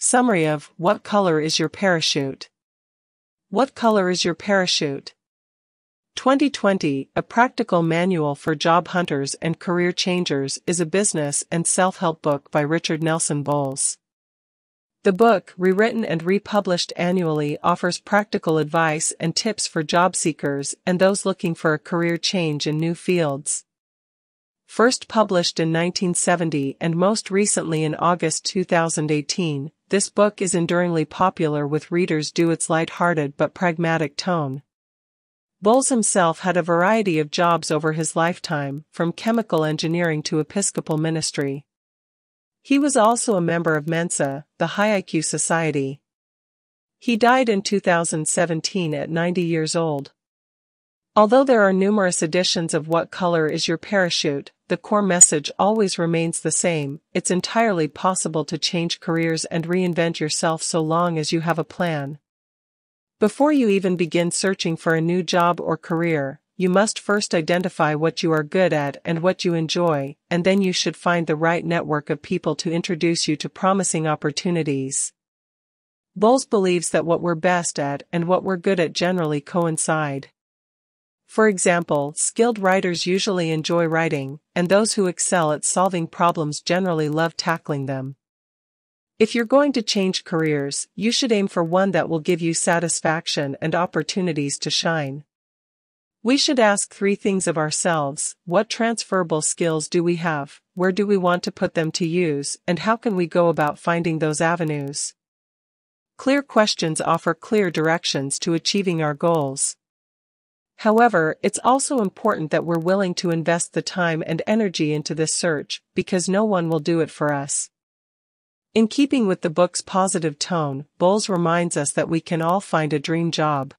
Summary of What color is your parachute? What color is your parachute? 2020, a practical manual for job hunters and career changers is a business and self-help book by Richard Nelson Bowles. The book, rewritten and republished annually, offers practical advice and tips for job seekers and those looking for a career change in new fields. First published in 1970 and most recently in August 2018, this book is enduringly popular with readers due its light-hearted but pragmatic tone. Bowles himself had a variety of jobs over his lifetime, from chemical engineering to episcopal ministry. He was also a member of Mensa, the High IQ Society. He died in 2017 at 90 years old. Although there are numerous editions of What Color is Your Parachute, the core message always remains the same, it's entirely possible to change careers and reinvent yourself so long as you have a plan. Before you even begin searching for a new job or career, you must first identify what you are good at and what you enjoy, and then you should find the right network of people to introduce you to promising opportunities. Bowles believes that what we're best at and what we're good at generally coincide. For example, skilled writers usually enjoy writing, and those who excel at solving problems generally love tackling them. If you're going to change careers, you should aim for one that will give you satisfaction and opportunities to shine. We should ask three things of ourselves what transferable skills do we have, where do we want to put them to use, and how can we go about finding those avenues? Clear questions offer clear directions to achieving our goals. However, it's also important that we're willing to invest the time and energy into this search, because no one will do it for us. In keeping with the book's positive tone, Bowles reminds us that we can all find a dream job.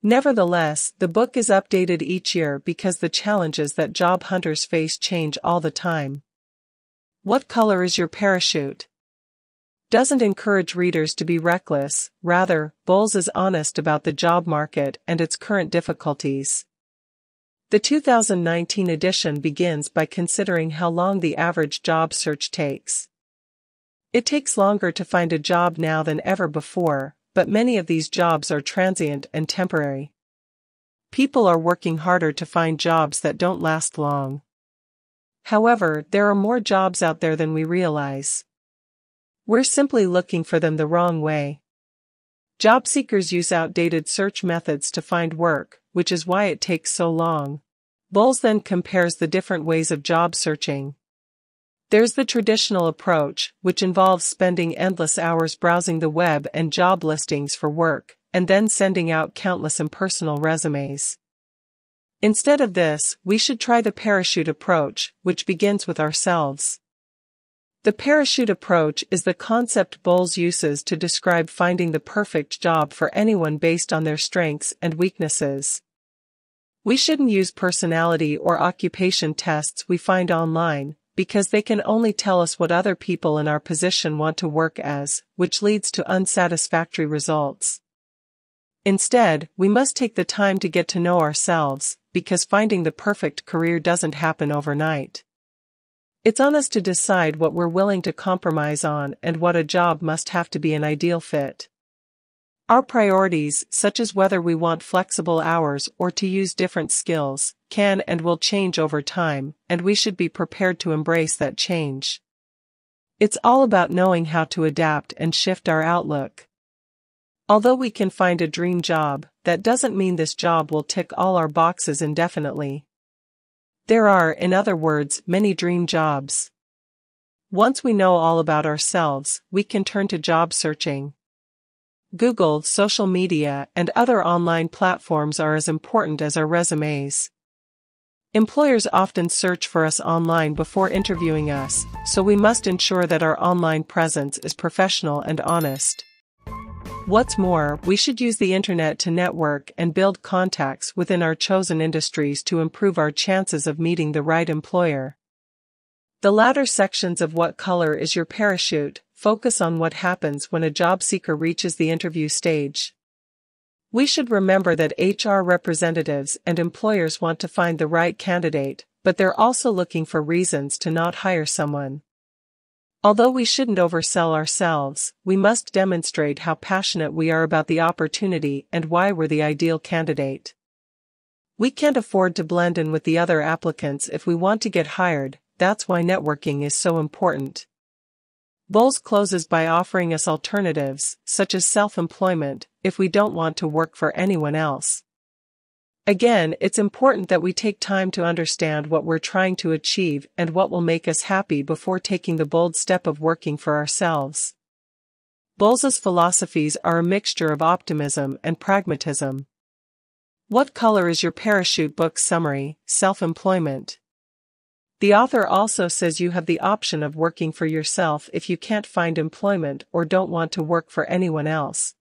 Nevertheless, the book is updated each year because the challenges that job hunters face change all the time. What color is your parachute? doesn't encourage readers to be reckless, rather, Bowles is honest about the job market and its current difficulties. The 2019 edition begins by considering how long the average job search takes. It takes longer to find a job now than ever before, but many of these jobs are transient and temporary. People are working harder to find jobs that don't last long. However, there are more jobs out there than we realize. We're simply looking for them the wrong way. Job seekers use outdated search methods to find work, which is why it takes so long. Bowles then compares the different ways of job searching. There's the traditional approach, which involves spending endless hours browsing the web and job listings for work, and then sending out countless impersonal resumes. Instead of this, we should try the parachute approach, which begins with ourselves. The parachute approach is the concept Bowles uses to describe finding the perfect job for anyone based on their strengths and weaknesses. We shouldn't use personality or occupation tests we find online, because they can only tell us what other people in our position want to work as, which leads to unsatisfactory results. Instead, we must take the time to get to know ourselves, because finding the perfect career doesn't happen overnight. It's on us to decide what we're willing to compromise on and what a job must have to be an ideal fit. Our priorities, such as whether we want flexible hours or to use different skills, can and will change over time, and we should be prepared to embrace that change. It's all about knowing how to adapt and shift our outlook. Although we can find a dream job, that doesn't mean this job will tick all our boxes indefinitely. There are, in other words, many dream jobs. Once we know all about ourselves, we can turn to job searching. Google, social media, and other online platforms are as important as our resumes. Employers often search for us online before interviewing us, so we must ensure that our online presence is professional and honest. What's more, we should use the internet to network and build contacts within our chosen industries to improve our chances of meeting the right employer. The latter sections of What Color is Your Parachute focus on what happens when a job seeker reaches the interview stage. We should remember that HR representatives and employers want to find the right candidate, but they're also looking for reasons to not hire someone. Although we shouldn't oversell ourselves, we must demonstrate how passionate we are about the opportunity and why we're the ideal candidate. We can't afford to blend in with the other applicants if we want to get hired, that's why networking is so important. Bowles closes by offering us alternatives, such as self-employment, if we don't want to work for anyone else. Again, it's important that we take time to understand what we're trying to achieve and what will make us happy before taking the bold step of working for ourselves. Bowles's philosophies are a mixture of optimism and pragmatism. What Color is Your Parachute book summary, self-employment. The author also says you have the option of working for yourself if you can't find employment or don't want to work for anyone else.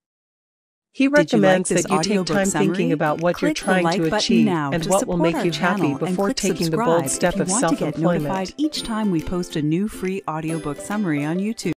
He recommends like that you take time summary? thinking about what Click you're trying like to achieve and to what will make you happy before taking the bold step of self-employment. Each time we post a new free audiobook summary on YouTube.